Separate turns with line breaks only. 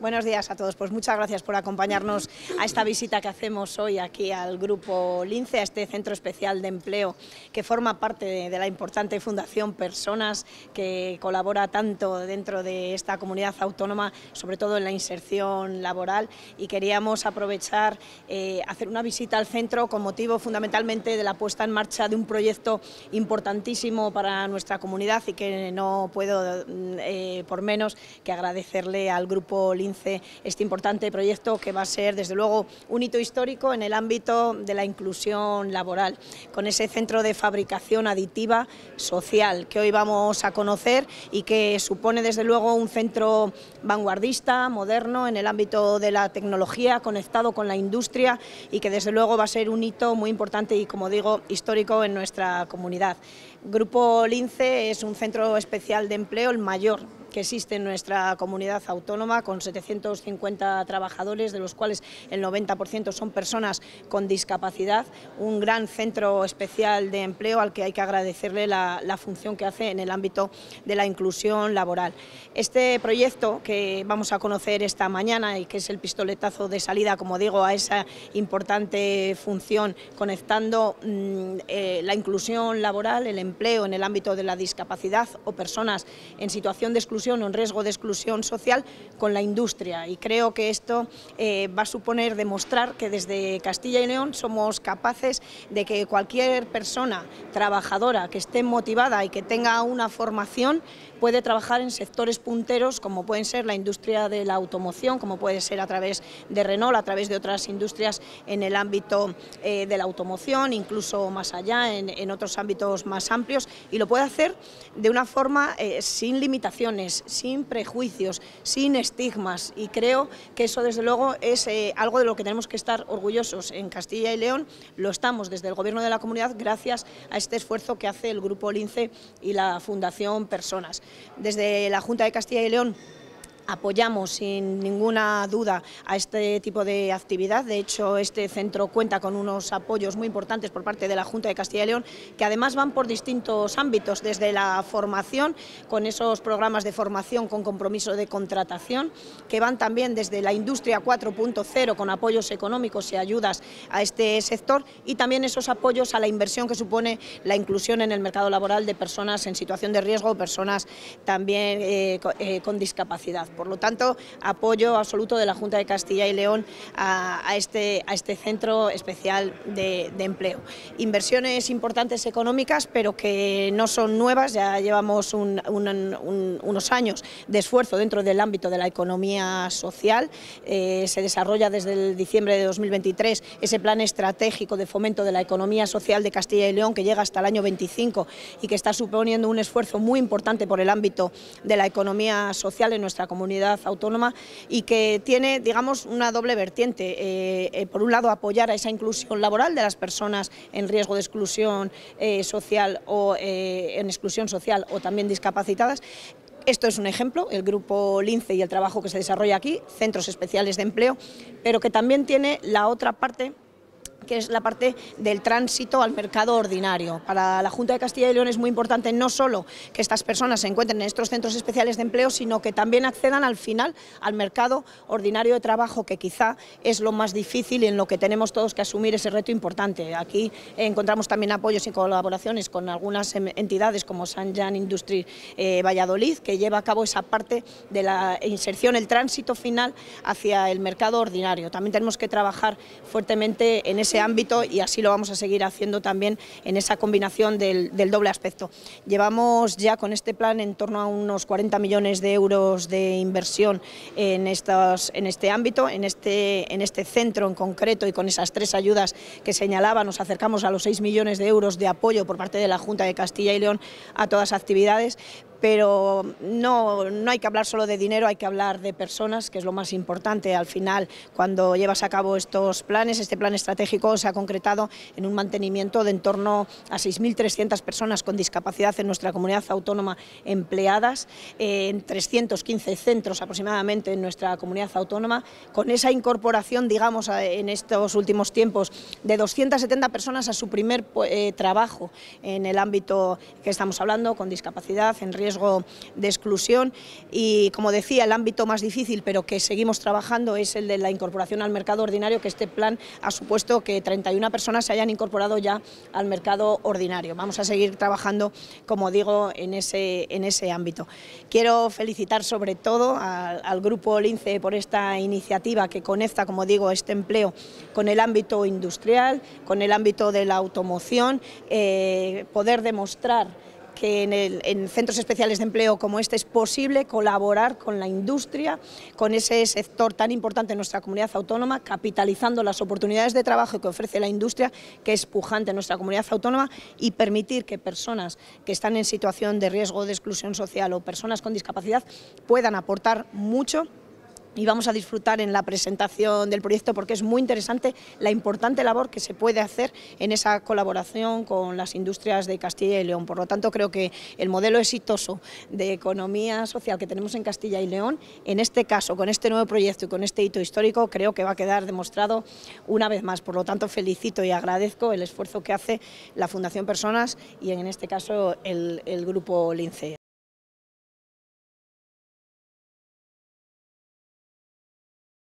Buenos días a todos, pues muchas gracias por acompañarnos a esta visita que hacemos hoy aquí al Grupo Lince, a este Centro Especial de Empleo que forma parte de, la importante Fundación Personas que colabora tanto dentro de esta comunidad autónoma, sobre todo en la inserción laboral y queríamos aprovechar, eh, hacer una visita al centro con motivo fundamentalmente de la puesta en marcha de un proyecto importantísimo para nuestra comunidad y que no puedo mm, eh, por menos que agradecerle al Grupo Lince este importante proyecto que va a ser, desde luego, un hito histórico en el ámbito de la inclusión laboral, con ese centro de fabricación aditiva social que hoy vamos a conocer y que supone, desde luego, un centro vanguardista, moderno, en el ámbito de la tecnología, conectado con la industria y que, desde luego, va a ser un hito muy importante y, como digo, histórico en nuestra comunidad. Grupo Lince es un centro especial de empleo, el mayor que existe en nuestra comunidad autónoma con 750 trabajadores, de los cuales el 90% son personas con discapacidad, un gran centro especial de empleo al que hay que agradecerle la, función que hace en el ámbito de la inclusión laboral. Este proyecto que vamos a conocer esta mañana y que es el pistoletazo de salida, como digo, a esa importante función conectando mm, eh, la inclusión laboral, el empleo en el ámbito de la discapacidad o personas en situación de exclusión un riesgo de exclusión social con la industria y creo que esto eh, va a suponer demostrar que desde Castilla y León somos capaces de que cualquier persona trabajadora que esté motivada y que tenga una formación puede trabajar en sectores punteros como pueden ser la industria de la automoción, como puede ser a través de Renault, a través de otras industrias en el ámbito eh, de la automoción, incluso más allá, en, otros ámbitos más amplios, y lo puede hacer de una forma eh, sin limitaciones sin prejuicios, sin estigmas y creo que eso desde luego es eh, algo de lo que tenemos que estar orgullosos en Castilla y León, lo estamos desde el Gobierno de la Comunidad gracias a este esfuerzo que hace el Grupo Lince y la Fundación Personas. Desde la Junta de Castilla y León Apoyamos sin ninguna duda a este tipo de actividad. De hecho, este centro cuenta con unos apoyos muy importantes por parte de la Junta de Castilla y León, que además van por distintos ámbitos, desde la formación, con esos programas de formación con compromiso de contratación, que van también desde la industria 4.0 con apoyos económicos y ayudas a este sector y también esos apoyos a la inversión que supone la inclusión en el mercado laboral de personas en situación de riesgo o personas también eh, eh, con discapacidad. Por lo tanto, apoyo absoluto de la Junta de Castilla y León a, este, este, centro especial de, empleo. Inversiones importantes económicas, pero que no son nuevas, ya llevamos unos años de esfuerzo dentro del ámbito de la economía social. Eh, se desarrolla desde el diciembre de 2023 ese plan estratégico de fomento de la economía social de Castilla y León que llega hasta el año 25 y que está suponiendo un esfuerzo muy importante por el ámbito de la economía social en nuestra comunidad comunidad autónoma y que tiene, digamos, una doble vertiente. Eh, eh, por un lado, apoyar a esa inclusión laboral de las personas en riesgo de exclusión eh, social o en exclusión social o también discapacitadas esto es un ejemplo, el grupo LINCE y el trabajo que se desarrolla aquí, centros especiales de empleo, pero que también tiene la otra parte que es la parte del tránsito al mercado ordinario. Para la Junta de Castilla y León es muy importante no solo que estas personas se encuentren en estos centros especiales de empleo, sino que también accedan al final al mercado ordinario de trabajo, que quizá es lo más difícil y en lo que tenemos todos que asumir ese reto importante. Aquí encontramos también apoyos y colaboraciones con algunas em, entidades como San Jan Industry eh, Valladolid, que lleva a cabo esa parte de la inserción, el tránsito final hacia el mercado ordinario. También tenemos que trabajar fuertemente en ese ámbito y así lo vamos a seguir haciendo también en esa combinación del, doble aspecto. Llevamos ya con este plan en torno a unos 40 millones de euros de inversión en, en este ámbito, en este, en este centro en concreto y con esas tres ayudas que señalaba, nos acercamos a los 6 millones de euros de apoyo por parte de la Junta de Castilla y León a todas las actividades, pero no, hay que hablar solo de dinero, hay que hablar de personas, que es lo más importante. Al final, cuando llevas a cabo estos planes, este plan estratégico se ha concretado en un mantenimiento de en torno a 6.300 personas con discapacidad en nuestra comunidad autónoma empleadas, en 315 centros aproximadamente en nuestra comunidad autónoma, con esa incorporación, digamos, en estos últimos tiempos de 270 personas a su primer eh, trabajo en el ámbito que estamos hablando, con discapacidad, en riesgo de exclusión y, como decía, el ámbito más difícil pero que seguimos trabajando es el de la incorporación al mercado ordinario, que este plan ha supuesto que 31 personas se hayan incorporado ya al mercado ordinario. Vamos a seguir trabajando, como digo, en ese, en ese ámbito. Quiero felicitar sobre todo al, Grupo Lince por esta iniciativa que conecta, como digo, este empleo con el ámbito industrial, con el ámbito de la automoción, eh, poder demostrar que en, centros especiales de empleo como este es posible colaborar con la industria, con ese sector tan importante en nuestra comunidad autónoma, capitalizando las oportunidades de trabajo que ofrece la industria, que es pujante en nuestra comunidad autónoma, y permitir que personas que están en situación de riesgo de exclusión social o personas con discapacidad puedan aportar mucho y vamos a disfrutar en la presentación del proyecto porque es muy interesante la importante labor que se puede hacer en esa colaboración con las industrias de Castilla y León. Por lo tanto, creo que el modelo exitoso de economía social que tenemos en Castilla y León, en este caso, con este nuevo proyecto y con este hito histórico, creo que va a quedar demostrado una vez más. Por lo tanto, felicito y agradezco el esfuerzo que hace la Fundación Personas y en este caso el, Grupo Lince.